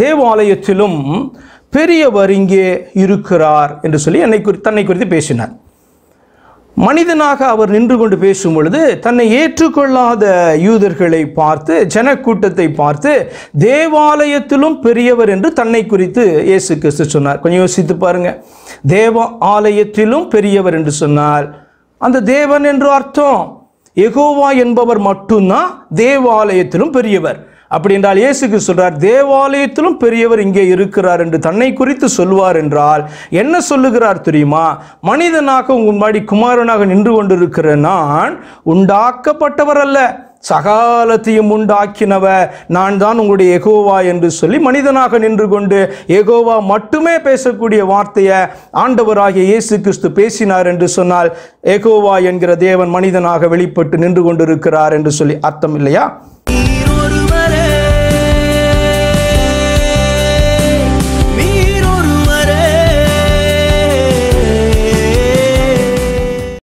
தேவாலயத்திலும் பெரியவர் இங்கே இருக்கிறார் என்று சொல்லி என்னை குறி தன்னை குறித்து பேசினார் மனிதனாக அவர் நின்று கொண்டு பேசும் பொழுது தன்னை ஏற்றுக்கொள்ளாத யூதர்களை பார்த்து ஜனக்கூட்டத்தை பார்த்து தேவாலயத்திலும் பெரியவர் என்று தன்னை குறித்து இயேசு கிறிஸ்து சொன்னார் கொஞ்சம் யோசித்து பாருங்க தேவ ஆலயத்திலும் பெரியவர் என்று சொன்னார் அந்த தேவன் என்று அர்த்தம் எகோவா என்பவர் மட்டும்தான் தேவாலயத்திலும் பெரியவர் அப்படி என்றால் இயேசுக்கு சொல்றார் தேவாலயத்திலும் பெரியவர் இங்கே இருக்கிறார் என்று தன்னை குறித்து சொல்வார் என்றால் என்ன சொல்லுகிறார் தெரியுமா மனிதனாக உங்கள் மாடி குமாரனாக நின்று கொண்டிருக்கிற நான் உண்டாக்கப்பட்டவர் அல்ல சகாலத்தையும் உண்டாக்கினவ நான் தான் உங்களுடைய எகோவா என்று சொல்லி மனிதனாக நின்று கொண்டு எகோவா மட்டுமே பேசக்கூடிய வார்த்தையை ஆண்டவராகிய இயேசு கிறிஸ்து பேசினார் என்று சொன்னால் எகோவா என்கிற தேவன் மனிதனாக வெளிப்பட்டு நின்று கொண்டிருக்கிறார் என்று சொல்லி அர்த்தம் இல்லையா